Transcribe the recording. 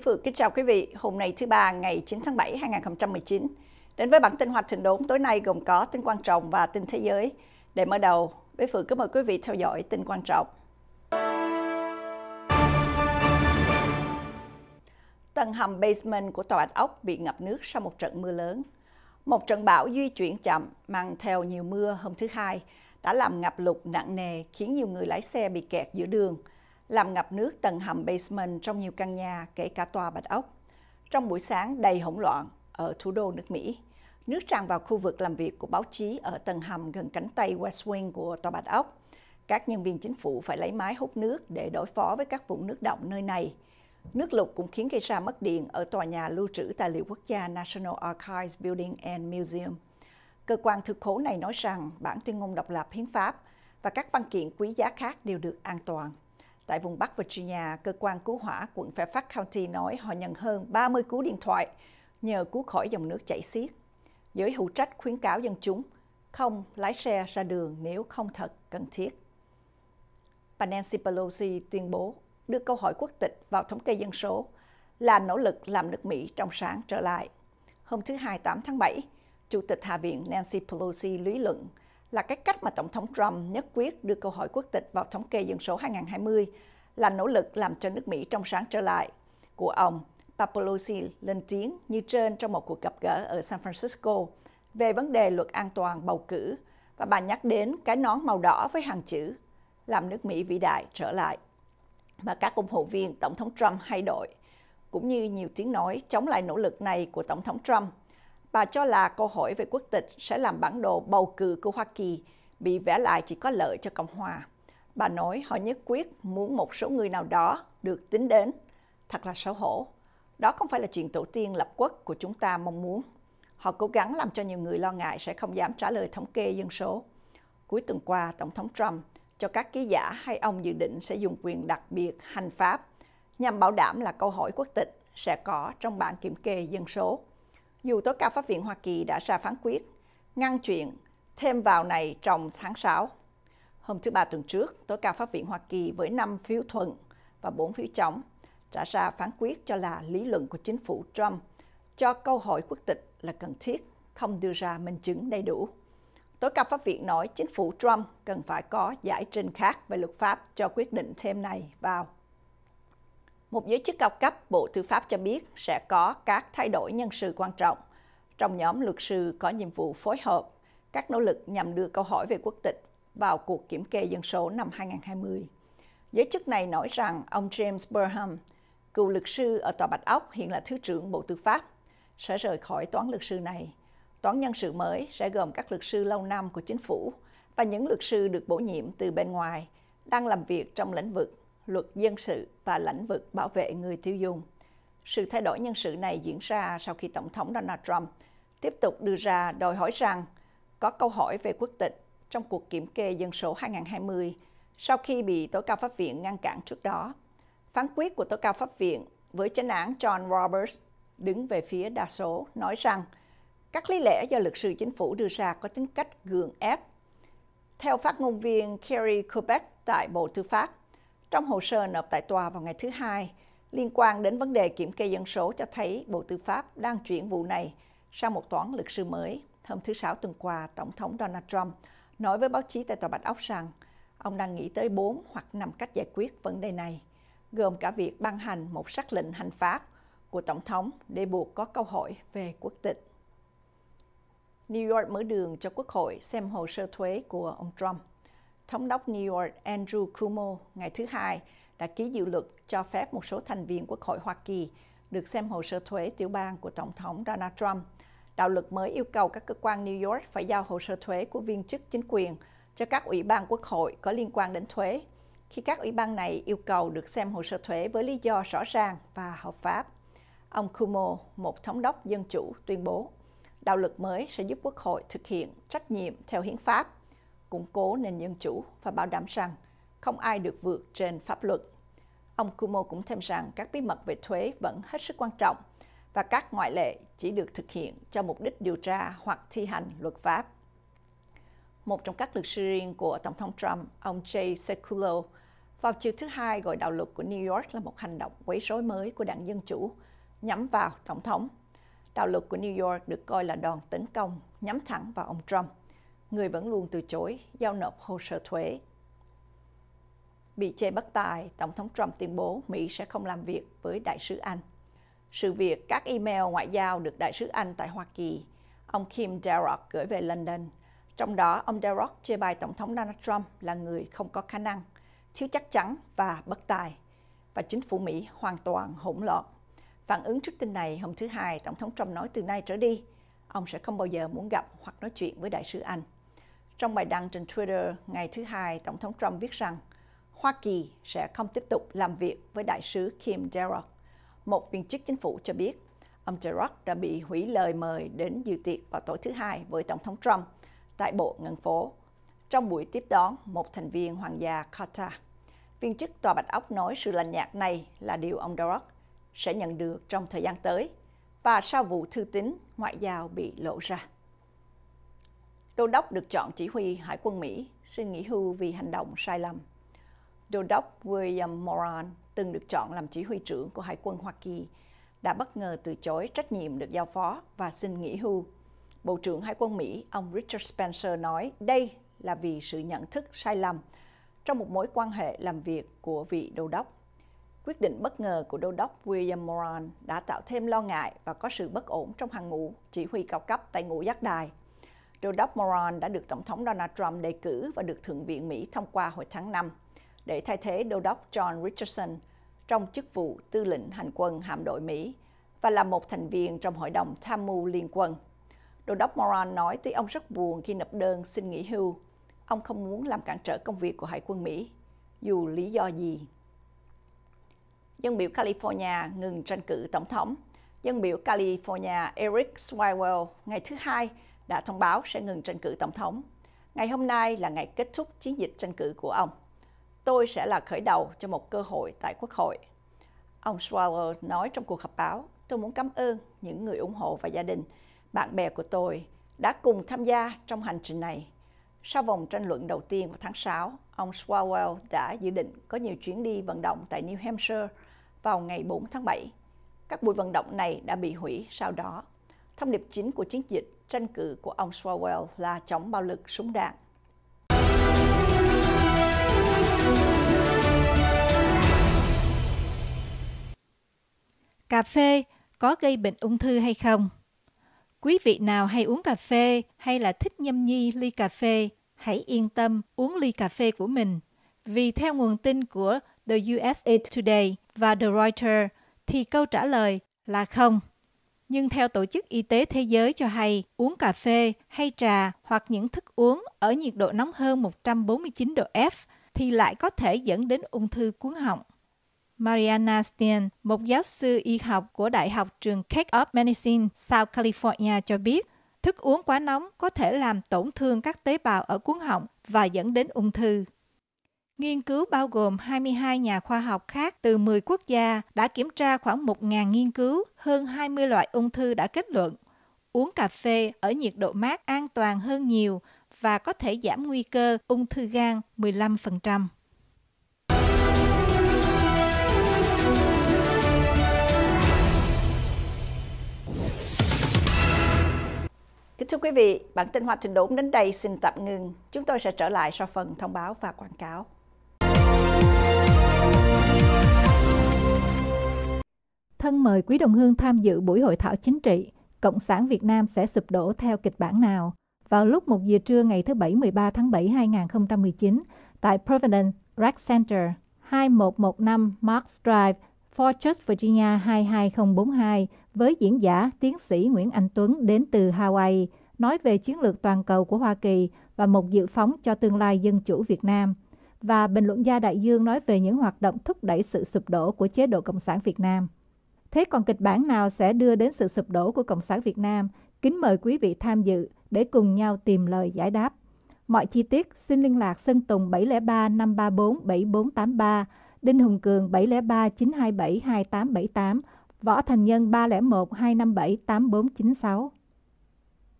Thúy Phượng kính chào quý vị. Hôm nay thứ ba ngày 9 tháng 7 2019. Đến với bản tin hoạt trình đốn tối nay gồm có tin quan trọng và tin thế giới. Để mở đầu, Thúy Phượng kính mời quý vị theo dõi tin quan trọng. Tầng hầm basement của tòa bạch ốc bị ngập nước sau một trận mưa lớn. Một trận bão di chuyển chậm mang theo nhiều mưa hôm thứ Hai đã làm ngập lụt nặng nề khiến nhiều người lái xe bị kẹt giữa đường – làm ngập nước tầng hầm basement trong nhiều căn nhà, kể cả tòa Bạch Ốc. Trong buổi sáng đầy hỗn loạn ở thủ đô nước Mỹ, nước tràn vào khu vực làm việc của báo chí ở tầng hầm gần cánh tay West Wing của tòa Bạch Ốc. Các nhân viên chính phủ phải lấy máy hút nước để đối phó với các vùng nước động nơi này. Nước lụt cũng khiến gây ra mất điện ở tòa nhà lưu trữ tài liệu quốc gia National Archives Building and Museum. Cơ quan thực khố này nói rằng bản tuyên ngôn độc lập hiến pháp và các văn kiện quý giá khác đều được an toàn. Tại vùng Bắc Virginia, cơ quan cứu hỏa quận Fairfax County nói họ nhận hơn 30 cú điện thoại nhờ cứu khỏi dòng nước chảy xiết. Giới hữu trách khuyến cáo dân chúng không lái xe ra đường nếu không thật cần thiết. Bà Nancy Pelosi tuyên bố đưa câu hỏi quốc tịch vào thống kê dân số là nỗ lực làm nước Mỹ trong sáng trở lại. Hôm thứ Hai 8 tháng 7, Chủ tịch Hạ viện Nancy Pelosi lý luận là cái cách mà Tổng thống Trump nhất quyết đưa câu hỏi quốc tịch vào thống kê dân số 2020 là nỗ lực làm cho nước Mỹ trong sáng trở lại của ông Papalosi lên tiếng như trên trong một cuộc gặp gỡ ở San Francisco về vấn đề luật an toàn bầu cử và bà nhắc đến cái nón màu đỏ với hàng chữ làm nước Mỹ vĩ đại trở lại mà các ủng hộ viên Tổng thống Trump hay đội, cũng như nhiều tiếng nói chống lại nỗ lực này của Tổng thống Trump Bà cho là câu hỏi về quốc tịch sẽ làm bản đồ bầu cử của Hoa Kỳ bị vẽ lại chỉ có lợi cho Cộng hòa. Bà nói họ nhất quyết muốn một số người nào đó được tính đến. Thật là xấu hổ. Đó không phải là chuyện tổ tiên lập quốc của chúng ta mong muốn. Họ cố gắng làm cho nhiều người lo ngại sẽ không dám trả lời thống kê dân số. Cuối tuần qua, Tổng thống Trump cho các ký giả hay ông dự định sẽ dùng quyền đặc biệt hành pháp nhằm bảo đảm là câu hỏi quốc tịch sẽ có trong bản kiểm kê dân số dù tối cao pháp viện Hoa Kỳ đã ra phán quyết ngăn chuyện thêm vào này trong tháng 6. Hôm thứ Ba tuần trước, tối cao pháp viện Hoa Kỳ với 5 phiếu thuận và 4 phiếu chống trả ra phán quyết cho là lý luận của chính phủ Trump cho câu hỏi quốc tịch là cần thiết, không đưa ra minh chứng đầy đủ. Tối cao pháp viện nói chính phủ Trump cần phải có giải trình khác về luật pháp cho quyết định thêm này vào một giới chức cao cấp Bộ Tư pháp cho biết sẽ có các thay đổi nhân sự quan trọng. Trong nhóm luật sư có nhiệm vụ phối hợp các nỗ lực nhằm đưa câu hỏi về quốc tịch vào cuộc kiểm kê dân số năm 2020. Giới chức này nói rằng ông James Burham, cựu luật sư ở Tòa Bạch Ốc hiện là Thứ trưởng Bộ Tư pháp, sẽ rời khỏi toán luật sư này. Toán nhân sự mới sẽ gồm các luật sư lâu năm của chính phủ và những luật sư được bổ nhiệm từ bên ngoài đang làm việc trong lĩnh vực luật dân sự và lĩnh vực bảo vệ người tiêu dùng. Sự thay đổi nhân sự này diễn ra sau khi Tổng thống Donald Trump tiếp tục đưa ra đòi hỏi rằng có câu hỏi về quốc tịch trong cuộc kiểm kê dân số 2020 sau khi bị tối cao pháp viện ngăn cản trước đó. Phán quyết của tối cao pháp viện với chánh án John Roberts đứng về phía đa số nói rằng các lý lẽ do luật sư chính phủ đưa ra có tính cách gượng ép. Theo phát ngôn viên Kerry Quebec tại Bộ Tư pháp, trong hồ sơ nộp tại tòa vào ngày thứ Hai, liên quan đến vấn đề kiểm kê dân số cho thấy Bộ Tư pháp đang chuyển vụ này sang một toán luật sư mới. Hôm thứ Sáu tuần qua, Tổng thống Donald Trump nói với báo chí tại Tòa Bạch Ốc rằng ông đang nghĩ tới 4 hoặc 5 cách giải quyết vấn đề này, gồm cả việc ban hành một sắc lệnh hành pháp của Tổng thống để buộc có câu hỏi về quốc tịch. New York mở đường cho Quốc hội xem hồ sơ thuế của ông Trump. Thống đốc New York Andrew Cuomo ngày thứ Hai đã ký dự luật cho phép một số thành viên Quốc hội Hoa Kỳ được xem hồ sơ thuế tiểu bang của Tổng thống Donald Trump. Đạo luật mới yêu cầu các cơ quan New York phải giao hồ sơ thuế của viên chức chính quyền cho các ủy ban quốc hội có liên quan đến thuế, khi các ủy ban này yêu cầu được xem hồ sơ thuế với lý do rõ ràng và hợp pháp. Ông Cuomo, một thống đốc dân chủ, tuyên bố, đạo luật mới sẽ giúp quốc hội thực hiện trách nhiệm theo hiến pháp củng cố nền dân chủ và bảo đảm rằng không ai được vượt trên pháp luật. Ông Kumo cũng thêm rằng các bí mật về thuế vẫn hết sức quan trọng và các ngoại lệ chỉ được thực hiện cho mục đích điều tra hoặc thi hành luật pháp. Một trong các luật sư riêng của Tổng thống Trump, ông Jay Sekulow, vào chiều thứ Hai gọi đạo luật của New York là một hành động quấy rối mới của đảng Dân Chủ nhắm vào Tổng thống. Đạo luật của New York được coi là đòn tấn công nhắm thẳng vào ông Trump người vẫn luôn từ chối giao nộp hồ sơ thuế. Bị chê bất tài, Tổng thống Trump tuyên bố Mỹ sẽ không làm việc với đại sứ Anh. Sự việc các email ngoại giao được đại sứ Anh tại Hoa Kỳ, ông Kim Darroch gửi về London. Trong đó, ông Darroch chê bai Tổng thống Donald Trump là người không có khả năng, thiếu chắc chắn và bất tài, và chính phủ Mỹ hoàn toàn hỗn loạn. Phản ứng trước tin này, hôm thứ Hai, Tổng thống Trump nói từ nay trở đi, ông sẽ không bao giờ muốn gặp hoặc nói chuyện với đại sứ Anh. Trong bài đăng trên Twitter ngày thứ Hai, Tổng thống Trump viết rằng Hoa Kỳ sẽ không tiếp tục làm việc với đại sứ Kim Darroch. Một viên chức chính phủ cho biết, ông Darroch đã bị hủy lời mời đến dự tiệc vào tối thứ Hai với Tổng thống Trump tại Bộ Ngân phố trong buổi tiếp đón một thành viên Hoàng gia Carter Viên chức Tòa Bạch Ốc nói sự lành nhạt này là điều ông Darroch sẽ nhận được trong thời gian tới và sau vụ thư tín ngoại giao bị lộ ra. Đô đốc được chọn chỉ huy Hải quân Mỹ, xin nghỉ hưu vì hành động sai lầm. Đô đốc William Moran từng được chọn làm chỉ huy trưởng của Hải quân Hoa Kỳ, đã bất ngờ từ chối trách nhiệm được giao phó và xin nghỉ hưu. Bộ trưởng Hải quân Mỹ, ông Richard Spencer nói đây là vì sự nhận thức sai lầm trong một mối quan hệ làm việc của vị đô đốc. Quyết định bất ngờ của đô đốc William Moran đã tạo thêm lo ngại và có sự bất ổn trong hàng ngũ chỉ huy cao cấp tại ngũ giác đài. Rudolph Moran đã được Tổng thống Donald Trump đề cử và được Thượng viện Mỹ thông qua hồi tháng 5 để thay thế Đô đốc John Richardson trong chức vụ tư lệnh hành quân hạm đội Mỹ và là một thành viên trong Hội đồng Tham mưu Liên quân. Đô đốc Moran nói tuy ông rất buồn khi nộp đơn xin nghỉ hưu, ông không muốn làm cản trở công việc của Hải quân Mỹ, dù lý do gì. Dân biểu California ngừng tranh cử tổng thống. Dân biểu California Eric Swalwell ngày thứ Hai đã thông báo sẽ ngừng tranh cử tổng thống. Ngày hôm nay là ngày kết thúc chiến dịch tranh cử của ông. Tôi sẽ là khởi đầu cho một cơ hội tại Quốc hội. Ông Swallow nói trong cuộc họp báo, tôi muốn cảm ơn những người ủng hộ và gia đình, bạn bè của tôi đã cùng tham gia trong hành trình này. Sau vòng tranh luận đầu tiên vào tháng 6, ông Swalwell đã dự định có nhiều chuyến đi vận động tại New Hampshire vào ngày 4 tháng 7. Các buổi vận động này đã bị hủy sau đó. Thông điệp chính của chiến dịch tranh cử của ông Swalwell là chống bạo lực súng đạn. Cà phê có gây bệnh ung thư hay không? Quý vị nào hay uống cà phê hay là thích nhâm nhi ly cà phê, hãy yên tâm uống ly cà phê của mình. Vì theo nguồn tin của The USA Today và The Reuters thì câu trả lời là không nhưng theo Tổ chức Y tế Thế giới cho hay, uống cà phê hay trà hoặc những thức uống ở nhiệt độ nóng hơn 149 độ F thì lại có thể dẫn đến ung thư cuống họng. Mariana Stein, một giáo sư y học của Đại học trường Cake of Medicine, South California cho biết, thức uống quá nóng có thể làm tổn thương các tế bào ở cuống họng và dẫn đến ung thư. Nghiên cứu bao gồm 22 nhà khoa học khác từ 10 quốc gia đã kiểm tra khoảng 1.000 nghiên cứu, hơn 20 loại ung thư đã kết luận. Uống cà phê ở nhiệt độ mát an toàn hơn nhiều và có thể giảm nguy cơ ung thư gan 15%. Kính thưa quý vị, bản tin hoạt trình đốn đến đây xin tạm ngừng. Chúng tôi sẽ trở lại sau phần thông báo và quảng cáo. thân mời quý đồng hương tham dự buổi hội thảo chính trị Cộng sản Việt Nam sẽ sụp đổ theo kịch bản nào vào lúc 1 giờ trưa ngày thứ Bảy 13 tháng 7 2019 tại Providence Rec Center 2115 Marks Drive, Fortress, Virginia 22042 với diễn giả tiến sĩ Nguyễn Anh Tuấn đến từ Hawaii nói về chiến lược toàn cầu của Hoa Kỳ và một dự phóng cho tương lai dân chủ Việt Nam và bình luận gia Đại Dương nói về những hoạt động thúc đẩy sự sụp đổ của chế độ Cộng sản Việt Nam. Thế còn kịch bản nào sẽ đưa đến sự sụp đổ của Cộng sản Việt Nam? Kính mời quý vị tham dự để cùng nhau tìm lời giải đáp. Mọi chi tiết xin liên lạc Sơn Tùng 703 534 7483, Đinh Hùng Cường 703 927 2878, Võ Thành Nhân 301 257 8496.